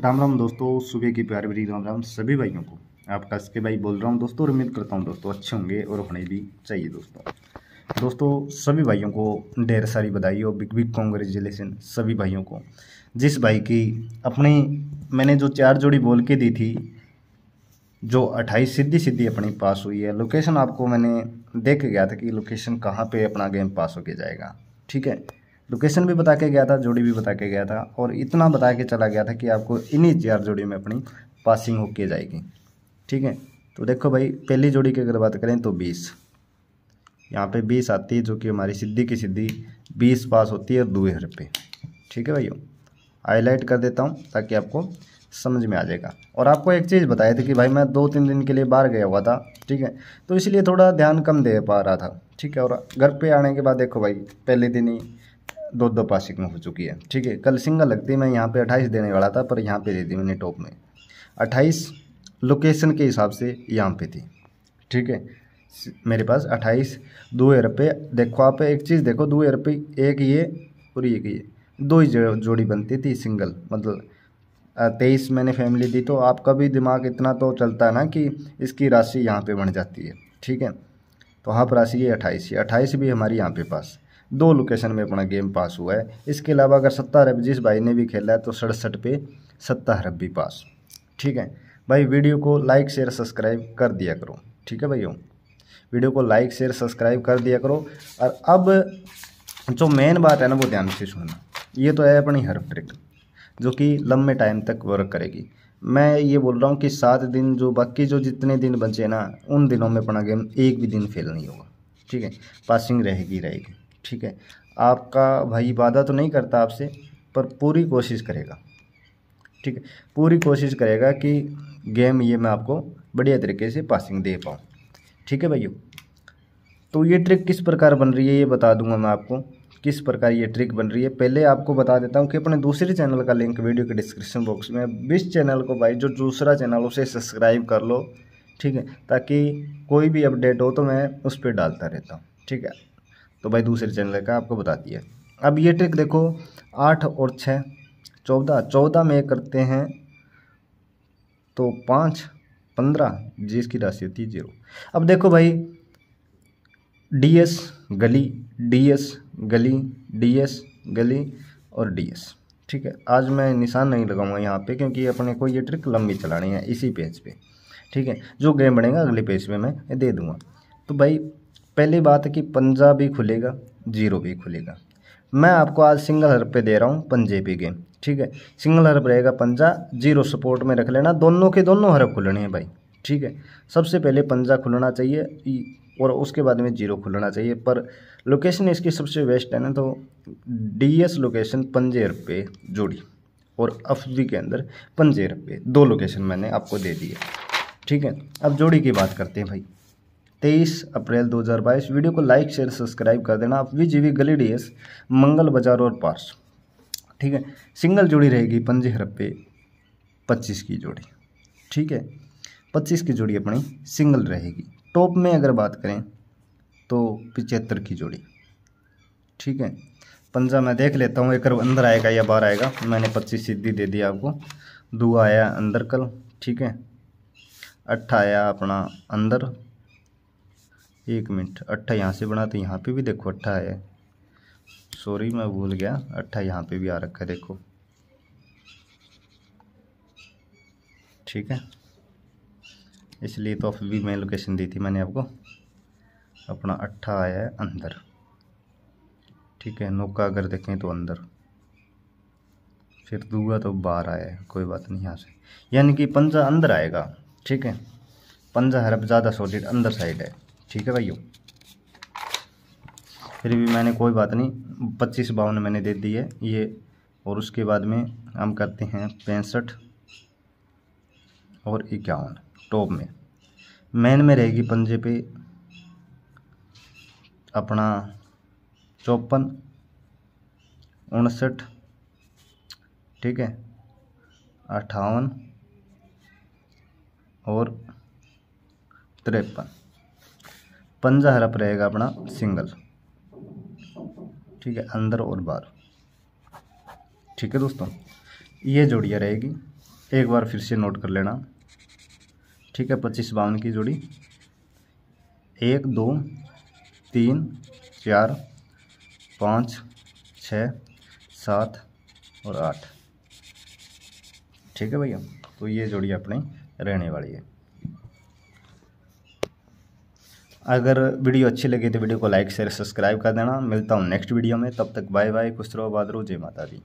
राम राम दोस्तों सुबह की प्यार भरी राम राम सभी भाइयों को आपका इसके भाई बोल रहा हूँ दोस्तों और उम्मीद करता हूँ दोस्तों अच्छे होंगे और होने भी चाहिए दोस्तों दोस्तों सभी भाइयों को ढेर सारी बधाई और बिग बिग कॉन्ग्रेचुलेसन सभी भाइयों को जिस भाई की अपनी मैंने जो चार जोड़ी बोल के दी थी जो अट्ठाईस सीधी सीधी अपनी पास हुई है लोकेशन आपको मैंने देख गया था कि लोकेशन कहाँ पर अपना गेम पास होके जाएगा ठीक है लोकेशन भी बता के गया था जोड़ी भी बता के गया था और इतना बता के चला गया था कि आपको इन्हीं चार जोड़ी में अपनी पासिंग होके जाएगी ठीक है तो देखो भाई पहली जोड़ी की अगर बात करें तो बीस यहाँ पे बीस आती है जो कि हमारी सिद्धि की सिद्धि बीस पास होती है दो हर पे ठीक है भाई हाईलाइट कर देता हूँ ताकि आपको समझ में आ जाएगा और आपको एक चीज़ बताई थी कि भाई मैं दो तीन दिन के लिए बाहर गया हुआ था ठीक है तो इसलिए थोड़ा ध्यान कम दे पा रहा था ठीक है और घर पे आने के बाद देखो भाई पहले दिन ही दो दो पासिक में हो चुकी है ठीक है कल सिंगल लगती मैं यहाँ पे अट्ठाईस देने वाला था पर यहाँ पे दे दी मैंने टॉप में अट्ठाईस लोकेशन के हिसाब से यहाँ पे थी ठीक है मेरे पास अट्ठाईस दो एयर पे देखो आप एक चीज़ देखो दो एयर पे एक ये और एक ये दो ही जोड़ी बनती थी सिंगल मतलब तेईस मैंने फैमिली दी तो आपका भी दिमाग इतना तो चलता है ना कि इसकी राशि यहाँ पर बन जाती है ठीक है तो हाँ राशि ये अट्ठाईस है अट्ठाईस भी हमारी यहाँ पे पास दो लोकेशन में अपना गेम पास हुआ है इसके अलावा अगर सत्तर रब जिस भाई ने भी खेला है तो सड़सठ पे सत्तर रब भी पास ठीक है भाई वीडियो को लाइक शेयर सब्सक्राइब कर दिया करो ठीक है भैया वीडियो को लाइक शेयर सब्सक्राइब कर दिया करो और अब जो मेन बात है ना वो ध्यान से सुनना ये तो है अपनी हर ट्रिक जो कि लंबे टाइम तक वर्क करेगी मैं ये बोल रहा हूँ कि सात दिन जो बाकी जो जितने दिन बचे ना उन दिनों में अपना गेम एक भी दिन फेल नहीं होगा ठीक है पासिंग रहेगी रहेगी ठीक है आपका भाई वादा तो नहीं करता आपसे पर पूरी कोशिश करेगा ठीक है पूरी कोशिश करेगा कि गेम ये मैं आपको बढ़िया तरीके से पासिंग दे पाऊँ ठीक है भैया तो ये ट्रिक किस प्रकार बन रही है ये बता दूंगा मैं आपको किस प्रकार ये ट्रिक बन रही है पहले आपको बता देता हूँ कि अपने दूसरे चैनल का लिंक वीडियो के डिस्क्रिप्शन बॉक्स में बिस चैनल को भाई जो दूसरा चैनल उसे सब्सक्राइब कर लो ठीक है ताकि कोई भी अपडेट हो तो मैं उस पर डालता रहता हूँ ठीक है तो भाई दूसरे चैनल का आपको बता दिया अब ये ट्रिक देखो आठ और छः चौदह चौदह में करते हैं तो पाँच पंद्रह जिसकी राशि होती है जीरो अब देखो भाई डीएस गली डीएस गली डीएस गली और डीएस ठीक है आज मैं निशान नहीं लगाऊंगा यहाँ पे क्योंकि अपने को ये ट्रिक लंबी चलानी है इसी पेज पे ठीक है जो गेम बनेगा अगले पेज पे मैं दे दूंगा तो भाई पहली बात है कि पंजा भी खुलेगा जीरो भी खुलेगा मैं आपको आज सिंगल हर पे दे रहा हूँ पंजे भी गेम ठीक है सिंगल हर्फ रहेगा पंजा जीरो सपोर्ट में रख लेना दोनों के दोनों हर्फ खुलने हैं भाई ठीक है सबसे पहले पंजा खुलना चाहिए और उसके बाद में जीरो खुलना चाहिए पर लोकेशन इसकी सबसे बेस्ट है ना तो डीएस लोकेशन पंजे रुपये जोड़ी और अफजी के अंदर पंजे रुपये दो लोकेशन मैंने आपको दे दी है ठीक है अब जोड़ी की बात करते हैं भाई तेईस अप्रैल 2022 वीडियो को लाइक शेयर सब्सक्राइब कर देना आप वी गली डी एस मंगल बाजार और पार्स ठीक है सिंगल जोड़ी रहेगी पंजे हरप्पे पच्चीस की जोड़ी ठीक है पच्चीस की जोड़ी अपनी सिंगल रहेगी टॉप में अगर बात करें तो पिचहत्तर की जोड़ी ठीक है पंजा मैं देख लेता हूँ एक अंदर आएगा या बाहर आएगा मैंने पच्चीस सीधी दे दी आपको दो आया अंदर कल ठीक है अट्ठा आया अपना अंदर एक मिनट अट्ठा यहाँ से बना तो यहाँ पे भी देखो अट्ठा है सॉरी मैं भूल गया अट्ठा यहाँ पे भी आ रखा है देखो ठीक है इसलिए तो आप भी मैं लोकेशन दी थी मैंने आपको अपना अट्ठा आया है अंदर ठीक है नोका अगर देखें तो अंदर फिर दूगा तो बाहर आया है कोई बात नहीं यहाँ से यानी कि पंजा अंदर आएगा ठीक है पंजा हरब ज़्यादा सॉलिड अंदर साइड है ठीक है भाइयों फिर भी मैंने कोई बात नहीं पच्चीस बावन मैंने दे दी है ये और उसके बाद में हम करते हैं पैंसठ और इक्यावन टॉप में मेन में रहेगी पंजे पे अपना चौपन उनसठ ठीक है अट्ठावन और तिरपन पंजा हरप रहेगा अपना सिंगल ठीक है अंदर और बाहर ठीक है दोस्तों ये जोड़ियाँ रहेगी एक बार फिर से नोट कर लेना ठीक है पच्चीस बावन की जोड़ी एक दो तीन चार पाँच छ सात और आठ ठीक है भैया तो ये जोड़ी अपनी रहने वाली है अगर वीडियो अच्छी लगी तो वीडियो को लाइक शेयर सब्सक्राइब कर देना मिलता हूँ नेक्स्ट वीडियो में तब तक बाय बाय खुश रहो बाद जय माता दी